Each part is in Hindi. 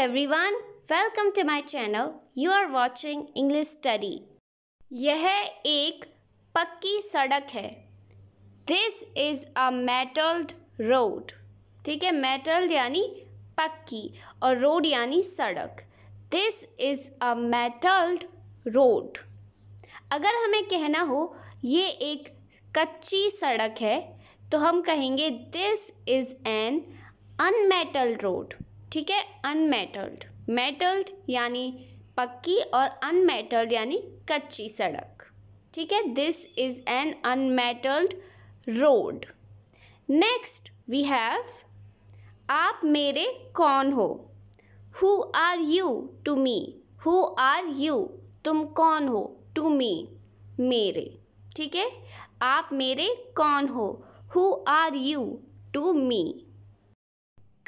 Everyone welcome to my channel you are watching English study यह एक पक्की सड़क है this is a metalled road ठीक है मेटल्ड यानी पक्की और रोड यानी सड़क this is a metalled road अगर हमें कहना हो ये एक कच्ची सड़क है तो हम कहेंगे this is an unmetal road ठीक है अनमेटल्ड मेटल्ड यानी पक्की और अनमेटल्ड यानी कच्ची सड़क ठीक है this is an unmetalled road next we have आप मेरे कौन हो who are you to me who are you तुम कौन हो टू मी मेरे ठीक है आप मेरे कौन हो who are you to me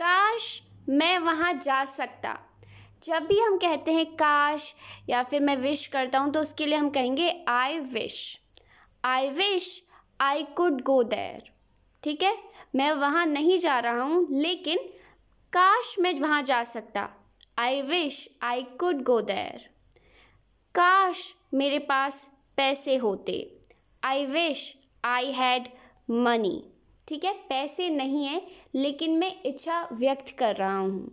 काश मैं वहाँ जा सकता जब भी हम कहते हैं काश या फिर मैं विश करता हूँ तो उसके लिए हम कहेंगे I wish I wish I could go there ठीक है मैं वहाँ नहीं जा रहा हूँ लेकिन काश मैं वहाँ जा सकता आई विश आई कुड गो देर काश मेरे पास पैसे होते I wish I had money ठीक है पैसे नहीं है लेकिन मैं इच्छा व्यक्त कर रहा हूँ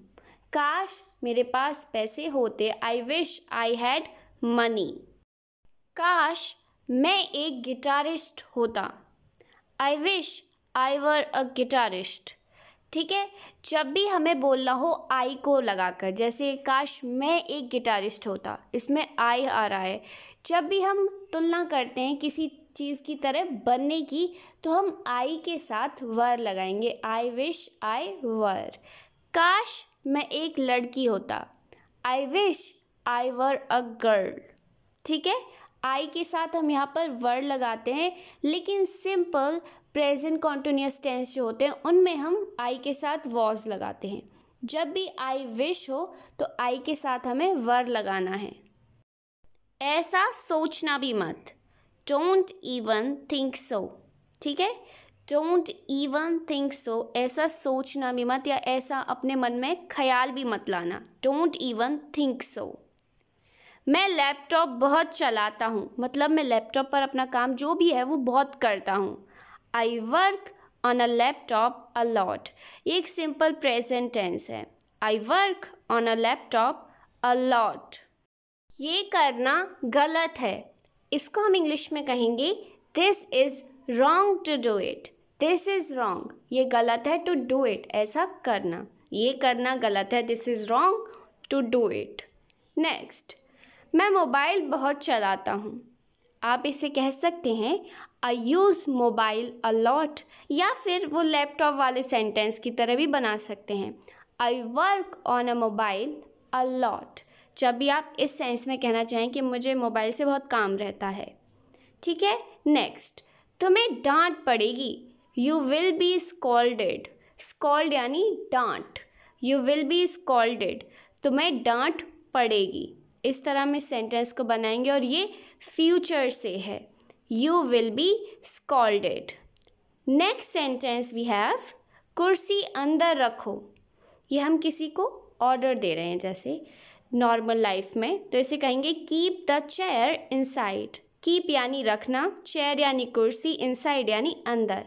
काश मेरे पास पैसे होते I wish I had money काश मैं एक गिटारिस्ट होता आई wish I were a guitarist ठीक है जब भी हमें बोलना हो आई को लगाकर जैसे काश मैं एक गिटारिस्ट होता इसमें आई आ रहा है जब भी हम तुलना करते हैं किसी चीज़ की तरह बनने की तो हम आई के साथ वर लगाएंगे आई विश आई वर काश मैं एक लड़की होता आई wish I were a girl ठीक है आई के साथ हम यहाँ पर वर लगाते हैं लेकिन सिंपल प्रेजेंट कॉन्टिन्यूस टेंस जो होते हैं उनमें हम आई के साथ वॉज लगाते हैं जब भी आई विश हो तो आई के साथ हमें वर लगाना है ऐसा सोचना भी मत डोंट इवन थिंक सो ठीक है डोंट इवन थिंक सो ऐसा सोचना भी मत या ऐसा अपने मन में ख्याल भी मत लाना डोंट इवन थिंक सो मैं लैपटॉप बहुत चलाता हूँ मतलब मैं लैपटॉप पर अपना काम जो भी है वो बहुत करता हूँ I work on a laptop a lot ये एक सिंपल प्रेजेंट टेंस है I work on a laptop a lot ये करना गलत है इसको हम इंग्लिश में कहेंगे this is wrong to do it this is wrong ये गलत है टू डू इट ऐसा करना ये करना गलत है this is wrong to do it next मैं मोबाइल बहुत चलाता हूँ आप इसे कह सकते हैं आई यूज़ मोबाइल अलॉट या फिर वो लैपटॉप वाले सेंटेंस की तरह भी बना सकते हैं I work on a mobile a lot जब भी आप इस सेंस में कहना चाहें कि मुझे मोबाइल से बहुत काम रहता है ठीक है नेक्स्ट तुम्हें डांट पड़ेगी you will be scolded scold यानी डांट यू विल बी स्कॉल्डेड तुम्हें डांट पड़ेगी इस तरह हम इस सेंटेंस को बनाएंगे और ये फ्यूचर से है you will be scolded next sentence we have कुर्सी अंदर रखो ये हम किसी को ऑर्डर दे रहे हैं जैसे नॉर्मल लाइफ में तो इसे कहेंगे keep the chair inside keep यानी रखना चेयर यानी कुर्सी इनसाइड यानी अंदर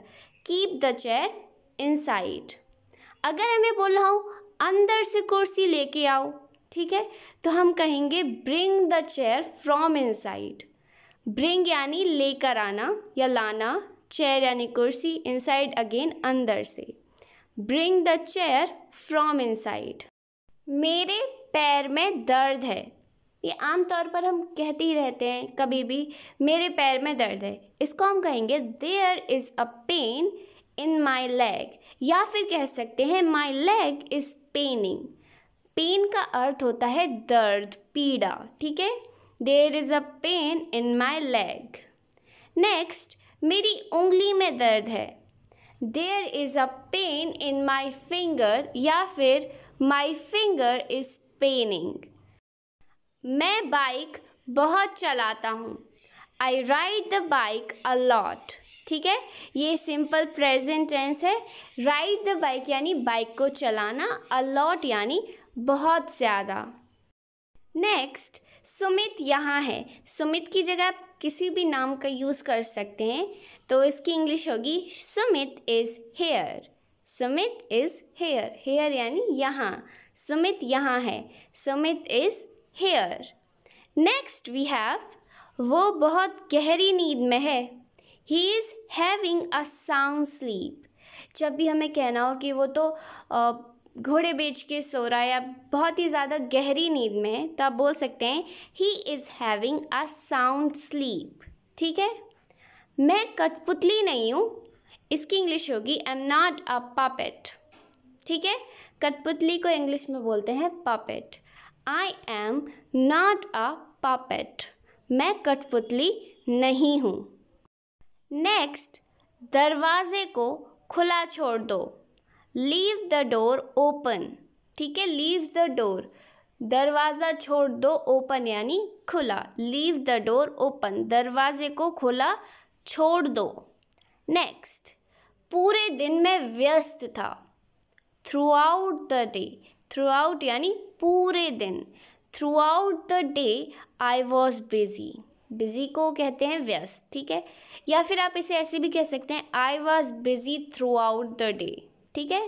कीप द चेयर इनसाइड अगर हमें बोल रहा हूँ अंदर से कुर्सी लेके आओ ठीक है तो हम कहेंगे bring the chair from inside bring यानी लेकर आना या लाना चेयर यानी कुर्सी इनसाइड अगेन अंदर से bring the chair from inside मेरे पैर में दर्द है ये आमतौर पर हम कहते ही रहते हैं कभी भी मेरे पैर में दर्द है इसको हम कहेंगे there is a pain in my leg या फिर कह सकते हैं my leg is paining pain का अर्थ होता है दर्द पीड़ा ठीक है there is a pain in my leg next मेरी उंगली में दर्द है there is a pain in my finger या फिर माई फिंगर इज़ पेनिंग मैं बाइक बहुत चलाता हूँ I ride the bike a lot ठीक है ये सिंपल प्रेजेंट टेंस है राइड द बाइक यानी बाइक को चलाना अलॉट यानी बहुत ज़्यादा नेक्स्ट सुमित यहाँ है सुमित की जगह आप किसी भी नाम का यूज़ कर सकते हैं तो इसकी इंग्लिश होगी Sumit is here Sumit is here here यानी यहाँ Sumit यहाँ है Sumit is here. Next we have वो बहुत गहरी नींद में है he is having a sound sleep जब भी हमें कहना हो कि वो तो घोड़े बेच के सो रहा है या बहुत ही ज़्यादा गहरी नींद में है तो आप बोल सकते हैं he is having a sound sleep ठीक है मैं कठपुतली नहीं हूँ इसकी इंग्लिश होगी I am not a puppet ठीक है कठपुतली को इंग्लिश में बोलते हैं puppet I am not a puppet मैं कठपुतली नहीं हूँ नेक्स्ट दरवाजे को खुला छोड़ दो लीव द डोर ओपन ठीक है लीव द डोर दरवाज़ा छोड़ दो ओपन यानी खुला लीव द डोर ओपन दरवाजे को खुला छोड़ दो नेक्स्ट पूरे दिन मैं व्यस्त था throughout the day throughout यानी पूरे दिन throughout the day I was busy busy को कहते हैं व्यस्त ठीक है या फिर आप इसे ऐसे भी कह सकते हैं I was busy throughout the day ठीक है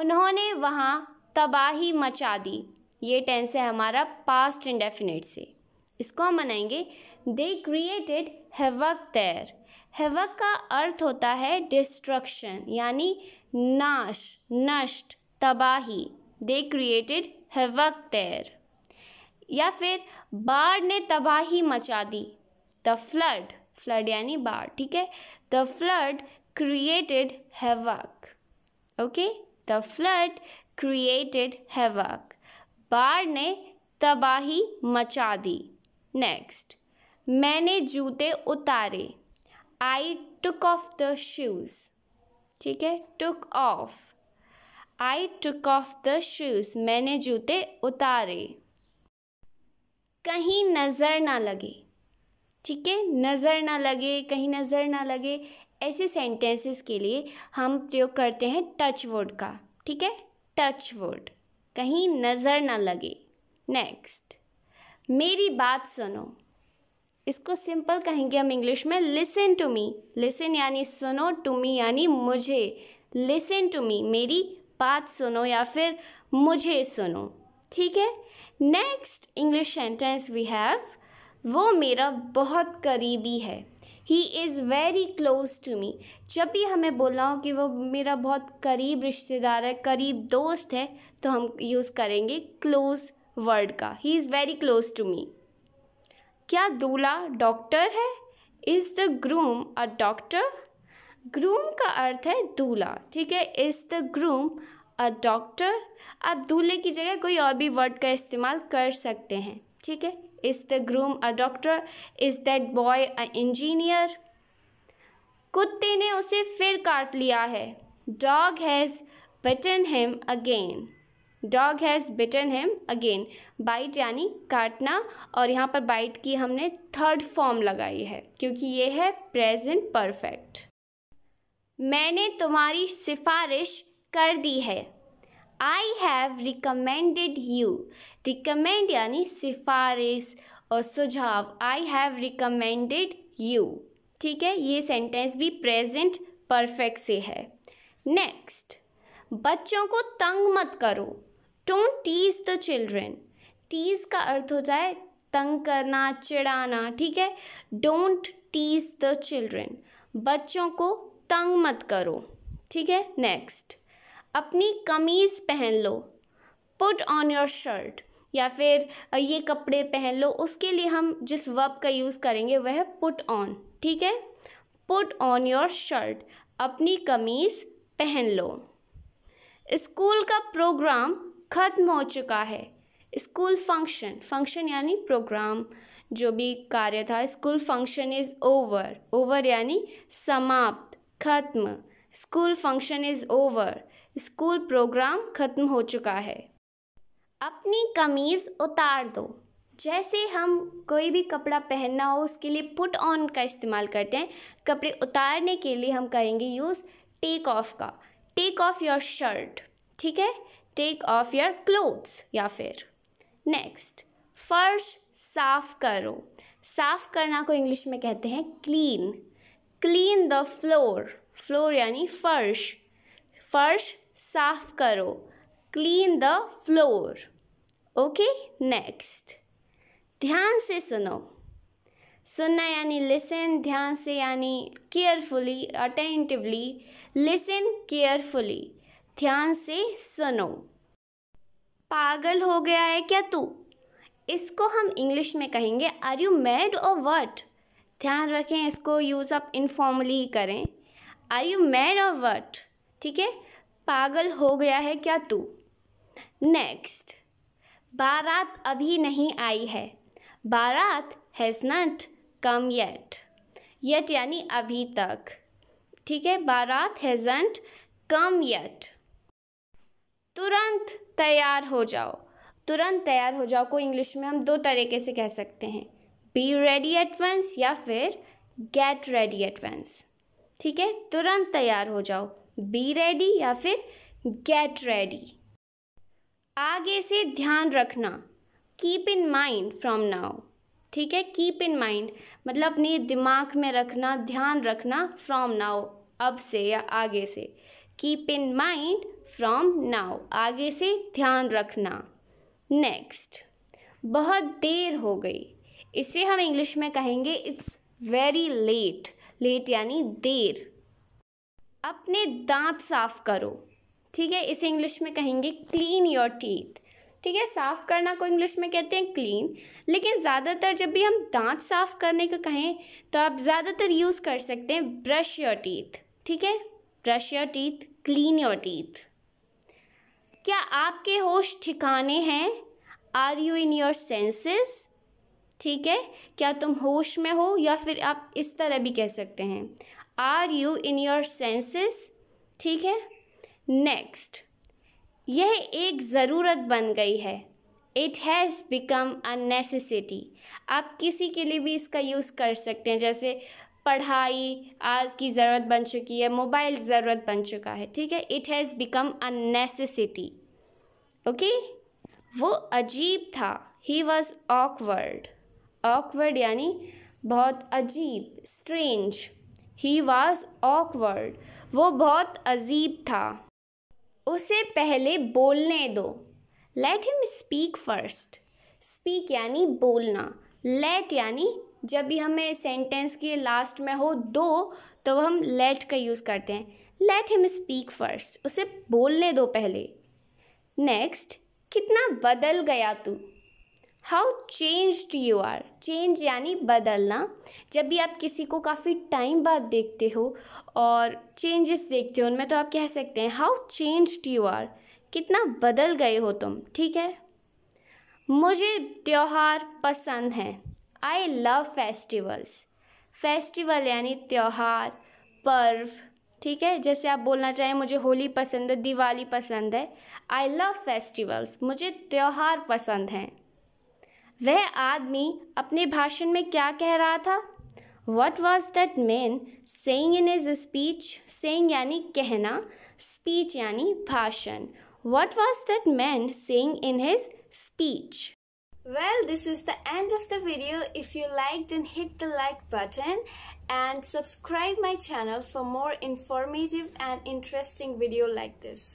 उन्होंने वहाँ तबाही मचा दी ये टेंस है हमारा पास्ट इंडेफिनेट से इसको हम बनाएंगे they created havoc there havoc का अर्थ होता है डिस्ट्रक्शन यानी नाश नष्ट तबाही दे क्रिएटेड हेवक तैर या फिर बाढ़ ने तबाही मचा दी द फ्लड फ्लड यानी बाढ़ ठीक है the flood created havoc okay the flood created havoc बाढ़ ने तबाही मचा दी नेक्स्ट मैंने जूते उतारे I took off the shoes ठीक है took off I took off the shoes मैंने जूते उतारे कहीं नज़र ना लगे ठीक है नज़र ना लगे कहीं नज़र ना लगे ऐसे सेंटेंसेस के लिए हम प्रयोग करते हैं टच वर्ड का ठीक है टच वर्ड कहीं नज़र ना लगे नेक्स्ट मेरी बात सुनो इसको सिंपल कहेंगे हम इंग्लिश में लिसन टू मी लिसन यानी सुनो टू मी यानी मुझे लिसन टू मी मेरी बात सुनो या फिर मुझे सुनो ठीक है next English sentence we have वो मेरा बहुत करीबी है he is very close to me जब भी हमें बोलना हो कि वो मेरा बहुत करीब रिश्तेदार है करीब दोस्त है तो हम यूज़ करेंगे क्लोज वर्ड का he is very close to me क्या दूल्हा डॉक्टर है is the groom a doctor groom का अर्थ है दूल्हा ठीक है is the groom a doctor आप दूल्हे की जगह कोई और भी वर्ड का इस्तेमाल कर सकते हैं ठीक है is the groom a doctor is that boy a engineer कुत्ते ने उसे फिर काट लिया है dog has bitten him again dog has bitten him again bite यानी काटना और यहाँ पर बाइट की हमने थर्ड फॉर्म लगाई है क्योंकि ये है प्रेजेंट परफेक्ट मैंने तुम्हारी सिफारिश कर दी है I have recommended you recommend यानी सिफारिश और सुझाव आई हैव रिकमेंडेड यू ठीक है ये सेंटेंस भी प्रेजेंट परफेक्ट से है नेक्स्ट बच्चों को तंग मत करो don't tease the children tease का अर्थ हो जाए तंग करना चिढ़ाना ठीक है डोंट टीज द चिल्ड्रेन बच्चों को तंग मत करो ठीक है नेक्स्ट अपनी कमीज़ पहन लो पुट ऑन योर शर्ट या फिर ये कपड़े पहन लो उसके लिए हम जिस वर्ब का यूज़ करेंगे वह पुट ऑन ठीक है पुट ऑन योर शर्ट अपनी कमीज़ पहन लो स्कूल का प्रोग्राम ख़त्म हो चुका है स्कूल फंक्शन फंक्शन यानी प्रोग्राम जो भी कार्य था school function is over over यानी समाप्त खत्म school function is over school programme खत्म हो चुका है अपनी कमीज़ उतार दो जैसे हम कोई भी कपड़ा पहनना हो उसके लिए पुट ऑन का इस्तेमाल करते हैं कपड़े उतारने के लिए हम कहेंगे यूज़ टेक ऑफ का टेक ऑफ योर शर्ट ठीक है टेक ऑफ योर क्लोथ्स या फिर नेक्स्ट फर्श साफ करो साफ करना को इंग्लिश में कहते हैं clean clean the floor floor यानी फर्श फर्श साफ करो clean the floor okay next ध्यान से सुनो सुनना यानी लिसन ध्यान से यानी केयरफुली अटेंटिवली लिसन केयरफुली ध्यान से सुनो पागल हो गया है क्या तू इसको हम इंग्लिश में कहेंगे आर यू मैड और वट ध्यान रखें इसको यूज़ आप इनफॉर्मली ही करें आर यू मैड और वट ठीक है पागल हो गया है क्या तू नेक्स्ट बारात अभी नहीं आई है बारात has not come yet yet यानी अभी तक ठीक है बारात नॉट कम येट तुरंत तैयार हो जाओ तुरंत तैयार हो जाओ को इंग्लिश में हम दो तरीके से कह सकते हैं बी रेडी एडवांस या फिर गेट रेडी एडवांस ठीक है तुरंत तैयार हो जाओ बी रेडी या फिर गेट रेडी आगे से ध्यान रखना keep in mind from now ठीक है कीप इन माइंड मतलब अपने दिमाग में रखना ध्यान रखना फ्रॉम नाउ अब से या आगे से keep in mind from now आगे से ध्यान रखना नेक्स्ट बहुत देर हो गई इसे हम इंग्लिश में कहेंगे इट्स वेरी लेट लेट यानी देर अपने दांत साफ करो ठीक है इसे इंग्लिश में कहेंगे क्लीन योर टीथ ठीक है साफ़ करना को इंग्लिश में कहते हैं क्लीन लेकिन ज़्यादातर जब भी हम दांत साफ़ करने को कहें तो आप ज़्यादातर यूज़ कर सकते हैं ब्रश योर टीथ ठीक है brush your teeth clean your teeth क्या आपके होश ठिकाने हैं are you in your senses ठीक है क्या तुम होश में हो या फिर आप इस तरह भी कह सकते हैं are you in your senses ठीक है नेक्स्ट यह एक ज़रूरत बन गई है it has become a necessity आप किसी के लिए भी इसका यूज़ कर सकते हैं जैसे पढ़ाई आज की ज़रूरत बन चुकी है मोबाइल ज़रूरत बन चुका है ठीक है it has become a necessity okay वो अजीब था ही वॉज ऑकवर्ड ऑकवर्ड यानी बहुत अजीब स्ट्रेंज ही वॉज ऑकवर्ड वो बहुत अजीब था उसे पहले बोलने दो let him speak first speak यानी बोलना लेट यानी जब भी हमें सेंटेंस के लास्ट में हो दो तो हम लेट का यूज़ करते हैं लेट हिम स्पीक फर्स्ट उसे बोलने दो पहले नेक्स्ट कितना बदल गया तू how change you are change यानी बदलना जब भी आप किसी को काफ़ी टाइम बाद देखते हो और चेंजेस देखते हो उनमें तो आप कह सकते हैं हाउ चेंज यू आर कितना बदल गए हो तुम ठीक है मुझे त्यौहार पसंद हैं आई लव फेस्टिवल्स फेस्टिवल यानी त्यौहार पर्व ठीक है जैसे आप बोलना चाहें मुझे होली पसंद है दिवाली पसंद है आई लव फेस्टिवल्स मुझे त्यौहार पसंद हैं वह आदमी अपने भाषण में क्या कह रहा था what was that man saying in his speech saying यानी कहना स्पीच यानी भाषण what was that man saying in his speech Well, this is the end of the video. If you like, then hit the like button and subscribe my channel for more informative and interesting video like this.